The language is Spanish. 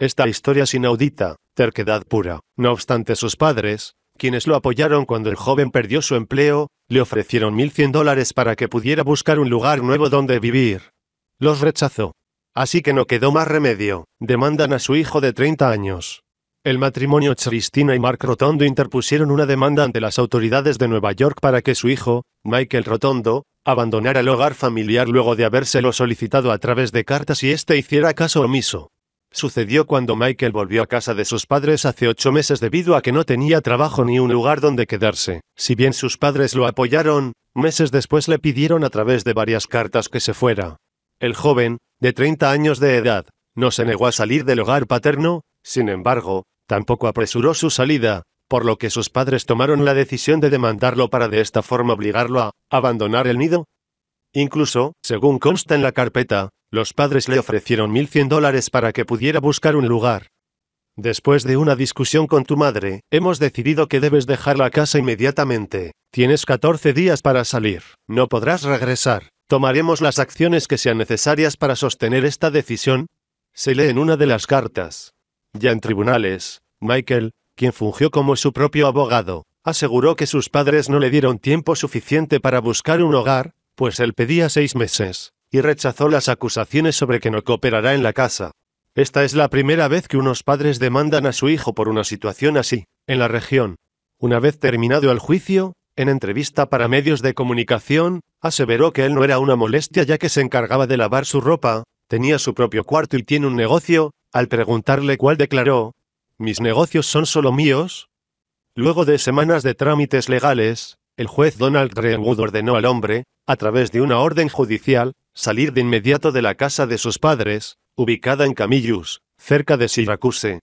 Esta historia es inaudita, terquedad pura. No obstante sus padres, quienes lo apoyaron cuando el joven perdió su empleo, le ofrecieron 1.100 dólares para que pudiera buscar un lugar nuevo donde vivir. Los rechazó. Así que no quedó más remedio, demandan a su hijo de 30 años. El matrimonio Cristina y Mark Rotondo interpusieron una demanda ante las autoridades de Nueva York para que su hijo, Michael Rotondo, abandonara el hogar familiar luego de habérselo solicitado a través de cartas y éste hiciera caso omiso. Sucedió cuando Michael volvió a casa de sus padres hace ocho meses debido a que no tenía trabajo ni un lugar donde quedarse. Si bien sus padres lo apoyaron, meses después le pidieron a través de varias cartas que se fuera. El joven, de 30 años de edad, no se negó a salir del hogar paterno, sin embargo, tampoco apresuró su salida, por lo que sus padres tomaron la decisión de demandarlo para de esta forma obligarlo a abandonar el nido, Incluso, según consta en la carpeta, los padres le ofrecieron 1.100 dólares para que pudiera buscar un lugar. Después de una discusión con tu madre, hemos decidido que debes dejar la casa inmediatamente. Tienes 14 días para salir. No podrás regresar. Tomaremos las acciones que sean necesarias para sostener esta decisión. Se lee en una de las cartas. Ya en tribunales, Michael, quien fungió como su propio abogado, aseguró que sus padres no le dieron tiempo suficiente para buscar un hogar, pues él pedía seis meses, y rechazó las acusaciones sobre que no cooperará en la casa. Esta es la primera vez que unos padres demandan a su hijo por una situación así, en la región. Una vez terminado el juicio, en entrevista para medios de comunicación, aseveró que él no era una molestia ya que se encargaba de lavar su ropa, tenía su propio cuarto y tiene un negocio, al preguntarle cuál declaró, mis negocios son solo míos. Luego de semanas de trámites legales, el juez Donald Greenwood ordenó al hombre, a través de una orden judicial, salir de inmediato de la casa de sus padres, ubicada en Camillus, cerca de Syracuse,